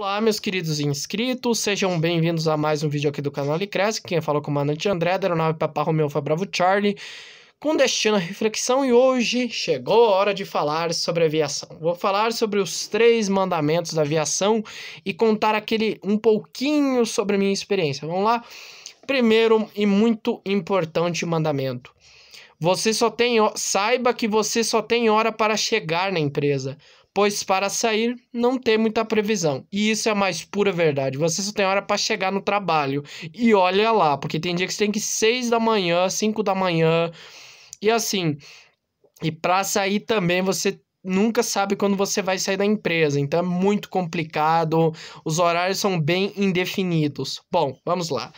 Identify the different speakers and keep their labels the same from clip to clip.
Speaker 1: Olá, meus queridos inscritos, sejam bem-vindos a mais um vídeo aqui do canal Cresce. Quem falou com é o comandante André, da aeronave Papá Romeu Alfa Bravo Charlie, com destino à reflexão. E hoje chegou a hora de falar sobre aviação. Vou falar sobre os três mandamentos da aviação e contar aquele um pouquinho sobre a minha experiência. Vamos lá? Primeiro e muito importante mandamento: você só tem, saiba que você só tem hora para chegar na empresa pois para sair não tem muita previsão. E isso é a mais pura verdade. Você só tem hora para chegar no trabalho. E olha lá, porque tem dia que você tem que ir 6 da manhã, 5 da manhã. E assim, e para sair também você nunca sabe quando você vai sair da empresa, então é muito complicado, os horários são bem indefinidos. Bom, vamos lá.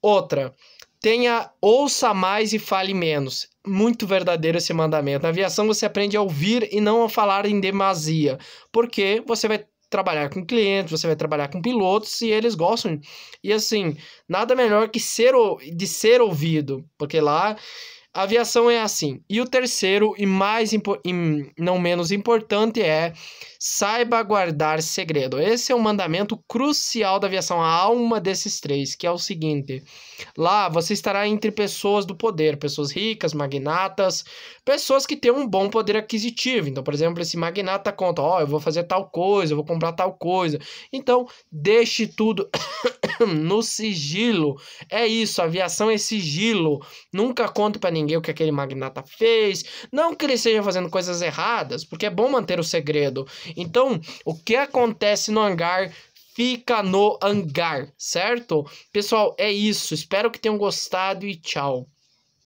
Speaker 1: Outra, Tenha, ouça mais e fale menos. Muito verdadeiro esse mandamento. Na aviação você aprende a ouvir e não a falar em demasia, porque você vai trabalhar com clientes, você vai trabalhar com pilotos e eles gostam. E assim, nada melhor que ser de ser ouvido, porque lá a aviação é assim. E o terceiro e mais e não menos importante é saiba guardar segredo. Esse é um mandamento crucial da aviação, a alma desses três, que é o seguinte: lá você estará entre pessoas do poder, pessoas ricas, magnatas, pessoas que têm um bom poder aquisitivo. Então, por exemplo, esse magnata conta: ó, oh, eu vou fazer tal coisa, eu vou comprar tal coisa. Então, deixe tudo no sigilo. É isso, aviação é sigilo. Nunca conto para ninguém o que aquele magnata fez. Não que ele esteja fazendo coisas erradas, porque é bom manter o segredo. Então, o que acontece no hangar fica no hangar, certo? Pessoal, é isso. Espero que tenham gostado e tchau.